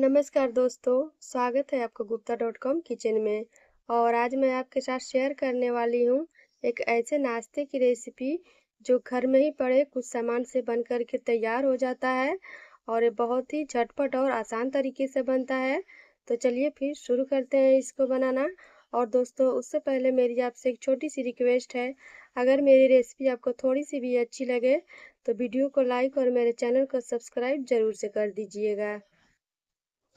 नमस्कार दोस्तों स्वागत है आपका गुप्ता डॉट कॉम किचन में और आज मैं आपके साथ शेयर करने वाली हूँ एक ऐसे नाश्ते की रेसिपी जो घर में ही पड़े कुछ सामान से बन कर के तैयार हो जाता है और ये बहुत ही झटपट और आसान तरीके से बनता है तो चलिए फिर शुरू करते हैं इसको बनाना और दोस्तों उससे पहले मेरी आपसे एक छोटी सी रिक्वेस्ट है अगर मेरी रेसिपी आपको थोड़ी सी भी अच्छी लगे तो वीडियो को लाइक और मेरे चैनल को सब्सक्राइब ज़रूर से कर दीजिएगा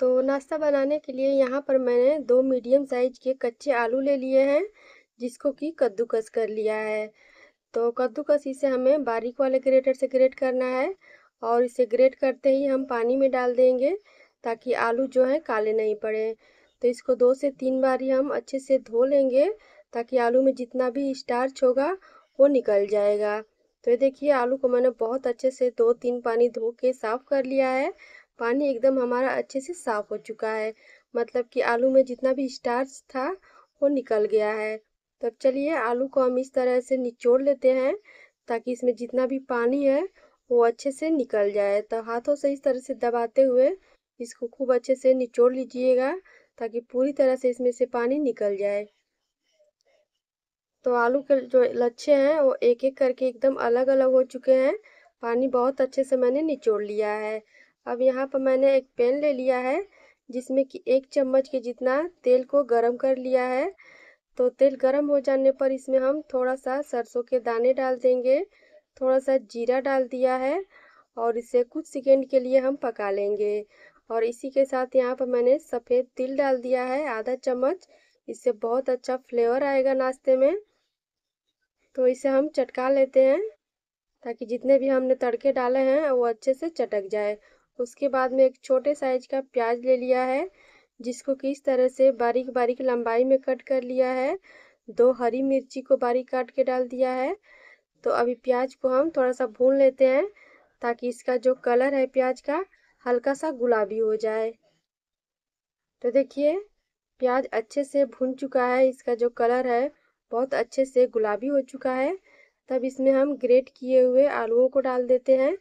तो नाश्ता बनाने के लिए यहाँ पर मैंने दो मीडियम साइज के कच्चे आलू ले लिए हैं जिसको कि कद्दूकस कर लिया है तो कद्दूकस इसे हमें बारीक वाले ग्रेटर से ग्रेट करना है और इसे ग्रेट करते ही हम पानी में डाल देंगे ताकि आलू जो है काले नहीं पड़े तो इसको दो से तीन बार ही हम अच्छे से धो लेंगे ताकि आलू में जितना भी स्टार्च होगा वो निकल जाएगा तो ये देखिए आलू को मैंने बहुत अच्छे से दो तीन पानी धो के साफ़ कर लिया है पानी एकदम हमारा अच्छे से साफ़ हो चुका है मतलब कि आलू में जितना भी स्टार्च था वो निकल गया है तब तो चलिए आलू को हम इस तरह से निचोड़ लेते हैं ताकि इसमें जितना भी पानी है वो अच्छे से निकल जाए तो हाथों से इस तरह से दबाते हुए इसको खूब अच्छे से निचोड़ लीजिएगा ताकि पूरी तरह से इसमें से पानी निकल जाए तो आलू के जो लच्छे हैं वो एक एक करके एकदम अलग अलग हो चुके हैं पानी बहुत अच्छे से मैंने निचोड़ लिया है अब यहाँ पर मैंने एक पैन ले लिया है जिसमें कि एक चम्मच के जितना तेल को गरम कर लिया है तो तेल गरम हो जाने पर इसमें हम थोड़ा सा सरसों के दाने डाल देंगे थोड़ा सा जीरा डाल दिया है और इसे कुछ सेकेंड के लिए हम पका लेंगे और इसी के साथ यहाँ पर मैंने सफ़ेद तिल डाल दिया है आधा चम्मच इससे बहुत अच्छा फ्लेवर आएगा नाश्ते में तो इसे हम चटका लेते हैं ताकि जितने भी हमने तड़के डाले हैं वो अच्छे से चटक जाए उसके बाद में एक छोटे साइज का प्याज ले लिया है जिसको किस तरह से बारीक बारीक लंबाई में कट कर लिया है दो हरी मिर्ची को बारीक काट के डाल दिया है तो अभी प्याज को हम थोड़ा सा भून लेते हैं ताकि इसका जो कलर है प्याज का हल्का सा गुलाबी हो जाए तो देखिए प्याज अच्छे से भून चुका है इसका जो कलर है बहुत अच्छे से गुलाबी हो चुका है तब इसमें हम ग्रेट किए हुए आलूओं को डाल देते हैं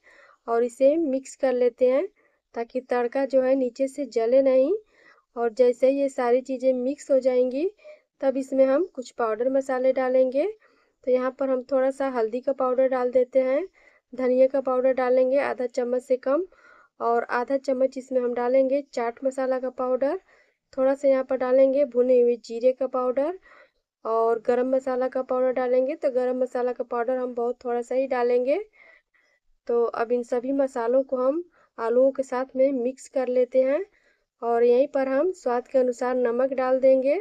और इसे मिक्स कर लेते हैं ताकि तड़का जो है नीचे से जले नहीं और जैसे ये सारी चीज़ें मिक्स हो जाएंगी तब इसमें हम कुछ पाउडर मसाले डालेंगे तो यहाँ पर हम थोड़ा सा हल्दी का पाउडर डाल देते हैं धनिया का पाउडर डालेंगे आधा चम्मच से कम और आधा चम्मच इसमें हम डालेंगे चाट मसाला का पाउडर थोड़ा सा यहाँ पर डालेंगे भुने हुए जीरे का पाउडर और गरम मसाला का पाउडर डालेंगे तो गरम मसाला का पाउडर हम बहुत थोड़ा सा ही डालेंगे तो अब इन सभी मसालों को हम आलूओं के साथ में मिक्स कर लेते हैं और यहीं पर हम स्वाद के अनुसार नमक डाल देंगे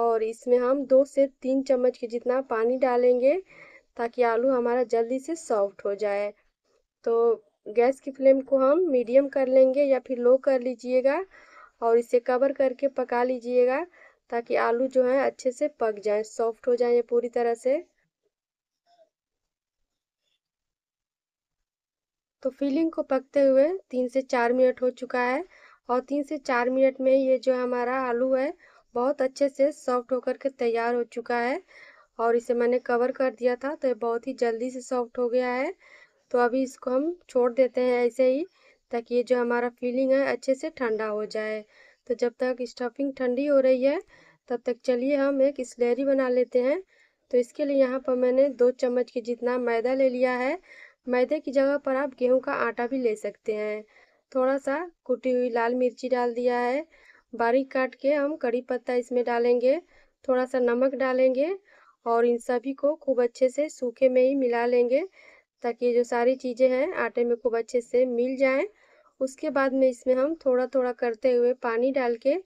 और इसमें हम दो से तीन चम्मच के जितना पानी डालेंगे ताकि आलू हमारा जल्दी से सॉफ्ट हो जाए तो गैस की फ्लेम को हम मीडियम कर लेंगे या फिर लो कर लीजिएगा और इसे कवर करके पका लीजिएगा ताकि आलू जो है अच्छे से पक जाए सॉफ्ट हो जाए पूरी तरह से तो फीलिंग को पकते हुए तीन से चार मिनट हो चुका है और तीन से चार मिनट में ये जो हमारा आलू है बहुत अच्छे से सॉफ्ट होकर के तैयार हो चुका है और इसे मैंने कवर कर दिया था तो ये बहुत ही जल्दी से सॉफ्ट हो गया है तो अभी इसको हम छोड़ देते हैं ऐसे ही ताकि ये जो हमारा फीलिंग है अच्छे से ठंडा हो जाए तो जब तक स्टफिंग ठंडी हो रही है तब तक चलिए हम एक स्लेरी बना लेते हैं तो इसके लिए यहाँ पर मैंने दो चम्मच के जितना मैदा ले लिया है मैदे की जगह पर आप गेहूं का आटा भी ले सकते हैं थोड़ा सा कुटी हुई लाल मिर्ची डाल दिया है बारीक काट के हम कड़ी पत्ता इसमें डालेंगे थोड़ा सा नमक डालेंगे और इन सभी को खूब अच्छे से सूखे में ही मिला लेंगे ताकि जो सारी चीज़ें हैं आटे में खूब अच्छे से मिल जाएं उसके बाद में इसमें हम थोड़ा थोड़ा करते हुए पानी डाल के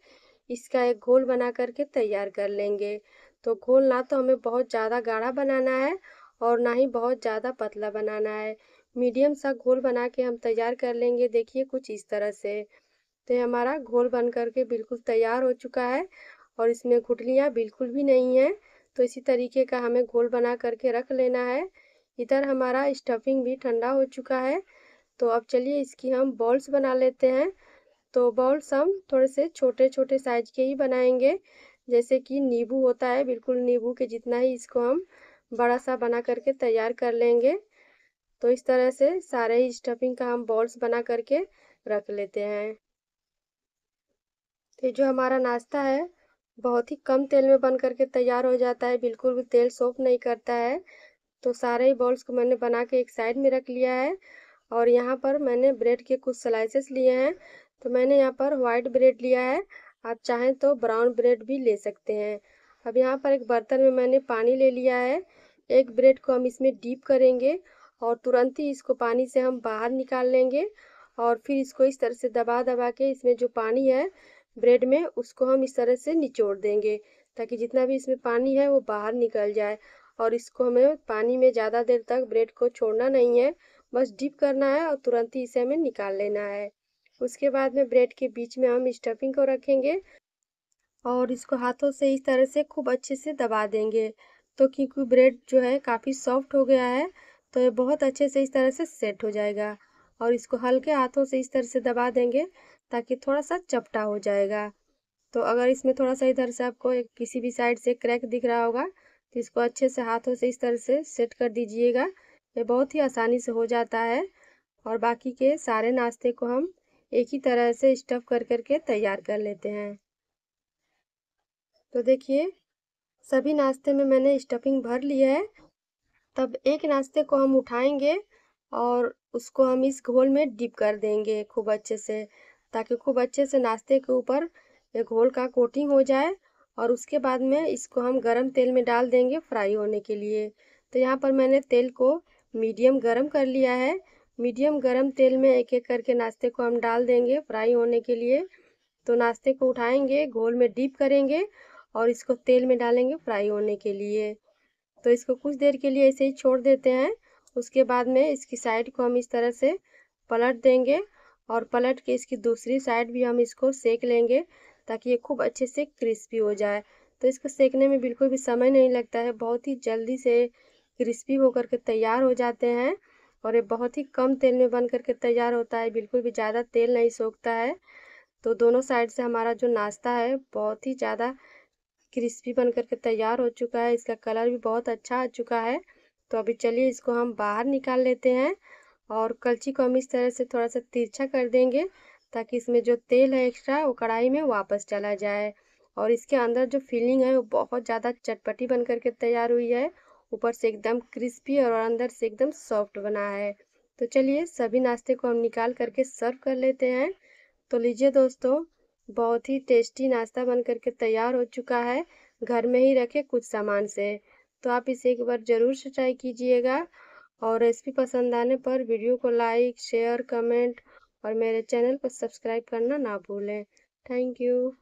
इसका एक घोल बना करके तैयार कर लेंगे तो घोल ना तो हमें बहुत ज़्यादा गाढ़ा बनाना है और ना ही बहुत ज़्यादा पतला बनाना है मीडियम सा घोल बना के हम तैयार कर लेंगे देखिए कुछ इस तरह से तो हमारा घोल बन करके बिल्कुल तैयार हो चुका है और इसमें घुटलियाँ बिल्कुल भी नहीं हैं तो इसी तरीके का हमें घोल बना करके रख लेना है इधर हमारा स्टफिंग भी ठंडा हो चुका है तो अब चलिए इसकी हम बॉल्स बना लेते हैं तो बॉल्स हम थोड़े से छोटे छोटे साइज के ही बनाएंगे जैसे कि नींबू होता है बिल्कुल नींबू के जितना ही इसको हम बड़ा सा बना करके तैयार कर लेंगे तो इस तरह से सारे ही स्टफिंग का हम बॉल्स बना करके रख लेते हैं तो जो हमारा नाश्ता है बहुत ही कम तेल में बन करके तैयार हो जाता है बिल्कुल भी तेल सोप नहीं करता है तो सारे ही बॉल्स को मैंने बना के एक साइड में रख लिया है और यहाँ पर मैंने ब्रेड के कुछ स्लाइसेस लिए हैं तो मैंने यहाँ पर वाइट ब्रेड लिया है आप चाहें तो ब्राउन ब्रेड भी ले सकते हैं अब यहाँ पर एक बर्तन में मैंने पानी ले लिया है एक ब्रेड को हम इसमें डीप करेंगे और तुरंत ही इसको पानी से हम बाहर निकाल लेंगे और फिर इसको इस तरह से दबा दबा के इसमें जो पानी है ब्रेड में उसको हम इस तरह से निचोड़ देंगे ताकि जितना भी इसमें पानी है वो बाहर निकल जाए और इसको हमें पानी में ज़्यादा देर तक ब्रेड को छोड़ना नहीं है बस डिप करना है और तुरंत ही इसे हमें निकाल लेना है उसके बाद में ब्रेड के बीच में हम स्टफिंग को रखेंगे और इसको हाथों से इस तरह से खूब अच्छे से दबा देंगे तो क्योंकि ब्रेड जो है काफ़ी सॉफ्ट हो गया है तो ये बहुत अच्छे से इस तरह से सेट हो जाएगा और इसको हल्के हाथों से इस तरह से दबा देंगे ताकि थोड़ा सा चपटा हो जाएगा तो अगर इसमें थोड़ा सा इधर से आपको एक किसी भी साइड से क्रैक दिख रहा होगा तो इसको अच्छे से हाथों से इस तरह से सेट कर दीजिएगा ये बहुत ही आसानी से हो जाता है और बाकी के सारे नाश्ते को हम एक ही तरह से स्टफ़ कर करके तैयार कर लेते हैं तो देखिए सभी नाश्ते में मैंने स्टफिंग भर लिया है तब एक नाश्ते को हम उठाएंगे और उसको हम इस घोल में डिप कर देंगे खूब अच्छे से ताकि खूब अच्छे से नाश्ते के ऊपर घोल का कोटिंग हो जाए और उसके बाद में इसको हम गरम तेल में डाल देंगे फ्राई होने के लिए तो यहाँ पर मैंने तेल को मीडियम गरम कर लिया है मीडियम गरम तेल में एक एक करके नाश्ते को हम डाल देंगे फ्राई होने के लिए तो नाश्ते को उठाएंगे घोल में डीप करेंगे और इसको तेल में डालेंगे फ्राई होने के लिए तो इसको कुछ देर के लिए ऐसे ही छोड़ देते हैं उसके बाद में इसकी साइड को हम इस तरह से पलट देंगे और पलट के इसकी दूसरी साइड भी हम इसको सेक लेंगे ताकि ये खूब अच्छे से क्रिस्पी हो जाए तो इसको सेकने में बिल्कुल भी समय नहीं लगता है बहुत ही जल्दी से क्रिस्पी होकर के तैयार हो जाते हैं और ये बहुत ही कम तेल में बन करके तैयार होता है बिल्कुल भी ज़्यादा तेल नहीं सोखता है तो दोनों साइड से हमारा जो नाश्ता है बहुत ही ज़्यादा क्रिस्पी बन करके तैयार हो चुका है इसका कलर भी बहुत अच्छा आ चुका है तो अभी चलिए इसको हम बाहर निकाल लेते हैं और कलची को हम इस तरह से थोड़ा सा तिरछा कर देंगे ताकि इसमें जो तेल है एक्स्ट्रा वो कढ़ाई में वापस चला जाए और इसके अंदर जो फीलिंग है वो बहुत ज़्यादा चटपटी बन करके तैयार हुई है ऊपर से एकदम क्रिस्पी और अंदर से एकदम सॉफ्ट बना है तो चलिए सभी नाश्ते को हम निकाल करके सर्व कर लेते हैं तो लीजिए दोस्तों बहुत ही टेस्टी नाश्ता बन करके तैयार हो चुका है घर में ही रखे कुछ सामान से तो आप इसे एक बार ज़रूर से ट्राई कीजिएगा और रेसिपी पसंद आने पर वीडियो को लाइक शेयर कमेंट और मेरे चैनल को सब्सक्राइब करना ना भूलें थैंक यू